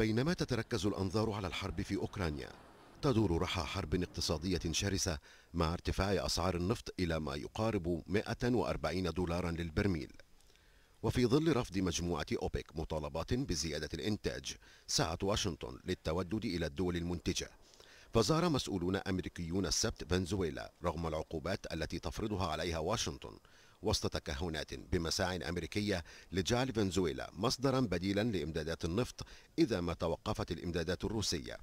بينما تتركز الأنظار على الحرب في أوكرانيا تدور رحى حرب اقتصادية شرسة مع ارتفاع أسعار النفط إلى ما يقارب 140 دولارا للبرميل وفي ظل رفض مجموعة أوبك مطالبات بزيادة الإنتاج سعت واشنطن للتودد إلى الدول المنتجة فزار مسؤولون أمريكيون السبت فنزويلا رغم العقوبات التي تفرضها عليها واشنطن وسط تكهنات بمساع أمريكية لجعل فنزويلا مصدرا بديلا لإمدادات النفط إذا ما توقفت الإمدادات الروسية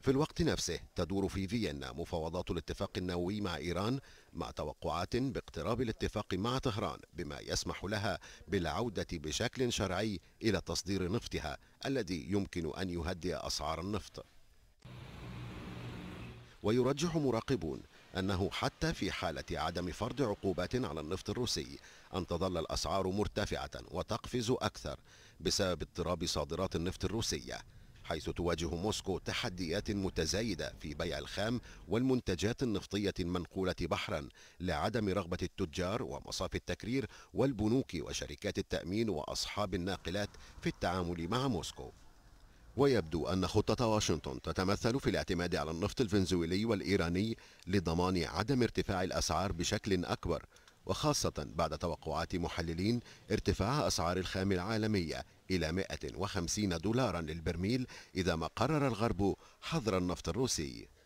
في الوقت نفسه تدور في فيينا مفاوضات الاتفاق النووي مع إيران مع توقعات باقتراب الاتفاق مع طهران بما يسمح لها بالعودة بشكل شرعي إلى تصدير نفطها الذي يمكن أن يهدئ أسعار النفط ويرجح مراقبون أنه حتى في حالة عدم فرض عقوبات على النفط الروسي أن تظل الأسعار مرتفعة وتقفز أكثر بسبب اضطراب صادرات النفط الروسية حيث تواجه موسكو تحديات متزايدة في بيع الخام والمنتجات النفطية المنقولة بحرا لعدم رغبة التجار ومصافي التكرير والبنوك وشركات التأمين وأصحاب الناقلات في التعامل مع موسكو ويبدو أن خطة واشنطن تتمثل في الاعتماد على النفط الفنزويلي والإيراني لضمان عدم ارتفاع الأسعار بشكل أكبر وخاصة بعد توقعات محللين ارتفاع أسعار الخام العالمية إلى 150 دولارا للبرميل إذا ما قرر الغرب حظر النفط الروسي